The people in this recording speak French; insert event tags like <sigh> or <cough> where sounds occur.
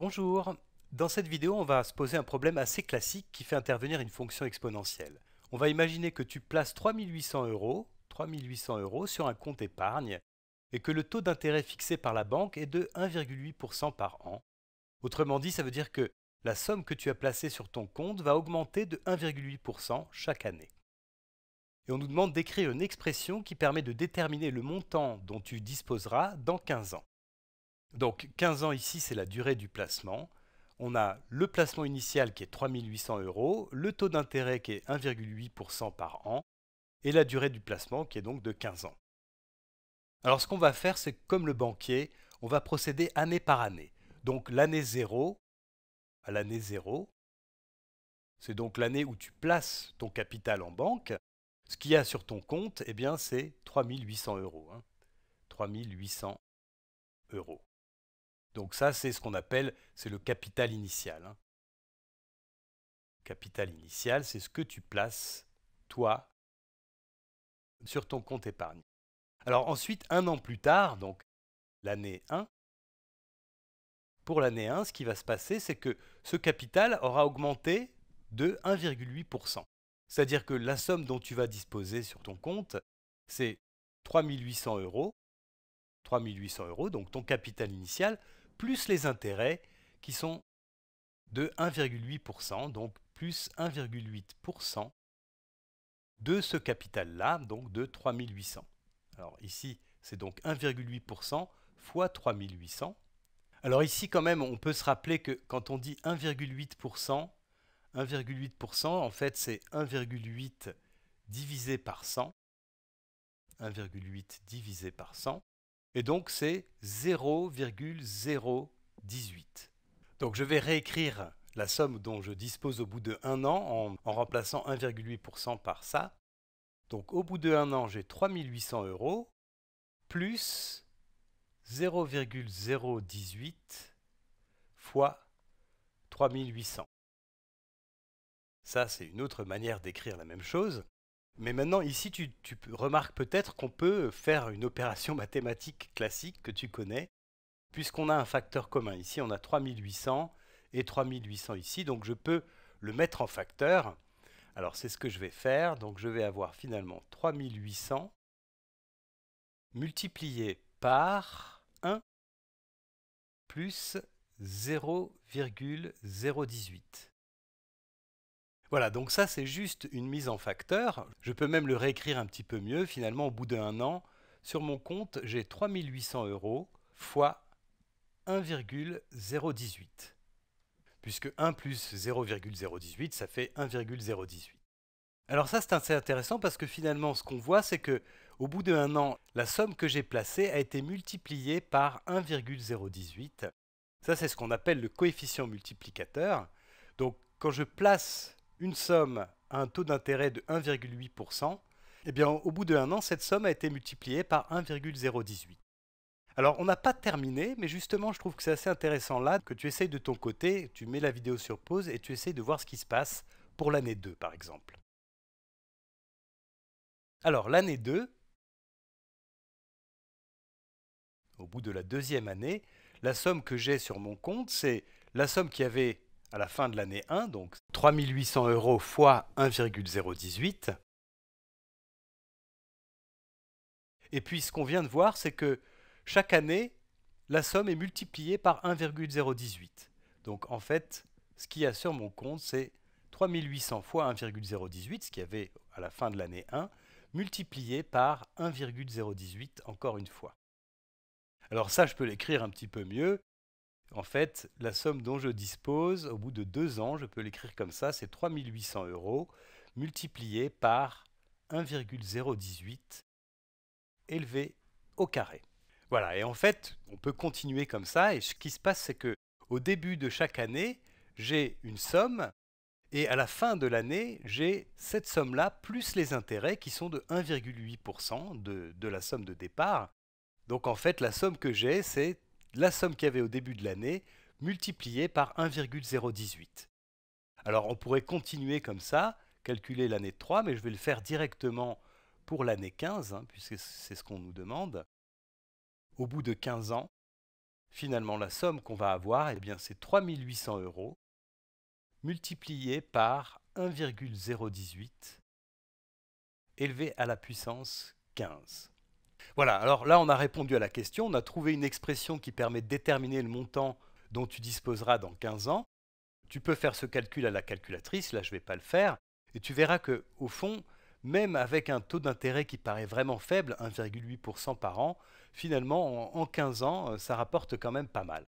Bonjour Dans cette vidéo, on va se poser un problème assez classique qui fait intervenir une fonction exponentielle. On va imaginer que tu places 3800 euros, sur un compte épargne et que le taux d'intérêt fixé par la banque est de 1,8% par an. Autrement dit, ça veut dire que la somme que tu as placée sur ton compte va augmenter de 1,8% chaque année. Et on nous demande d'écrire une expression qui permet de déterminer le montant dont tu disposeras dans 15 ans. Donc 15 ans ici, c'est la durée du placement. On a le placement initial qui est 3800 euros, le taux d'intérêt qui est 1,8% par an, et la durée du placement qui est donc de 15 ans. Alors ce qu'on va faire, c'est comme le banquier, on va procéder année par année. Donc l'année 0, à l'année 0, c'est donc l'année où tu places ton capital en banque. Ce qu'il y a sur ton compte, eh bien, c'est 3800 euros. 3800 hein. euros. Donc ça, c'est ce qu'on appelle, c'est le capital initial. Hein. Capital initial, c'est ce que tu places, toi, sur ton compte épargne. Alors ensuite, un an plus tard, donc l'année 1, pour l'année 1, ce qui va se passer, c'est que ce capital aura augmenté de 1,8%. C'est-à-dire que la somme dont tu vas disposer sur ton compte, c'est 3800 euros. 3800 euros, donc ton capital initial, plus les intérêts qui sont de 1,8%, donc plus 1,8% de ce capital-là, donc de 3800. Alors ici, c'est donc 1,8% fois 3800. Alors ici, quand même, on peut se rappeler que quand on dit 1,8%, 1,8%, en fait, c'est 1,8 divisé par 100. 1,8 divisé par 100. Et donc c'est 0,018. Donc je vais réécrire la somme dont je dispose au bout de un an en, remplaçant 1,8% par ça. Donc au bout de un an, j'ai 3800 euros plus 0,018 fois 3800. Ça, c'est une autre manière d'écrire la même chose. Mais maintenant, ici, tu, remarques peut-être qu'on peut faire une opération <laughs> mathématique classique que tu connais, puisqu'on a un facteur commun. Ici, on a 3800 et 3800 ici, donc je peux le mettre en facteur. Alors, c'est ce que je vais faire. Donc, je vais avoir finalement 3800 multiplié par 1 plus 0,018. Voilà, donc ça c'est juste une mise en facteur. Je peux même le réécrire un petit peu mieux. Finalement, au bout d'un an, sur mon compte, j'ai 3800 euros fois 1,018. Puisque 1 plus 0,018, ça fait 1,018. Alors ça c'est assez intéressant parce que finalement ce qu'on voit c'est que au bout d'un an, la somme que j'ai placée a été multipliée par 1,018. Ça c'est ce qu'on appelle le coefficient multiplicateur. Donc quand je place une somme à un taux d'intérêt de 1,8%, eh bien, au bout d'un an, cette somme a été multipliée par 1,018. Alors, on n'a pas terminé, mais justement, je trouve que c'est assez intéressant là que tu essayes de ton côté, tu mets la vidéo sur pause et tu essayes de voir ce qui se passe pour l'année 2, par exemple. Alors, l'année 2, au bout de la deuxième année, la somme que j'ai sur mon compte, c'est la somme qui avait à la fin de l'année 1, donc 3800 euros fois 1,018. Et puis ce qu'on vient de voir, c'est que chaque année, la somme est multipliée par 1,018. Donc en fait, ce qu'il y a sur mon compte, c'est 3800 fois 1,018, ce qu'il y avait à la fin de l'année 1, multiplié par 1,018 encore une fois. Alors ça, je peux l'écrire un petit peu mieux. En fait, la somme dont je dispose, au bout de deux ans, je peux l'écrire comme ça, c'est 3800 euros multiplié par 1,018 élevé au carré. Voilà, et en fait, on peut continuer comme ça, et ce qui se passe, c'est que au début de chaque année, j'ai une somme, et à la fin de l'année, j'ai cette somme-là, plus les intérêts qui sont de 1,8% de, de la somme de départ. Donc en fait, la somme que j'ai, c'est la somme qu'il y avait au début de l'année multipliée par 1,018. Alors on pourrait continuer comme ça, calculer l'année 3, mais je vais le faire directement pour l'année 15, hein, puisque c'est ce qu'on nous demande. Au bout de 15 ans, finalement la somme qu'on va avoir, eh bien, c'est 3800 euros multipliée par 1,018 élevé à la puissance 15. Voilà, alors là on a répondu à la question, on a trouvé une expression qui permet de déterminer le montant dont tu disposeras dans 15 ans. Tu peux faire ce calcul à la calculatrice, là je ne vais pas le faire, et tu verras que, au fond, même avec un taux d'intérêt qui paraît vraiment faible, 1,8% par an, finalement en 15 ans, euh, ça rapporte quand même pas mal.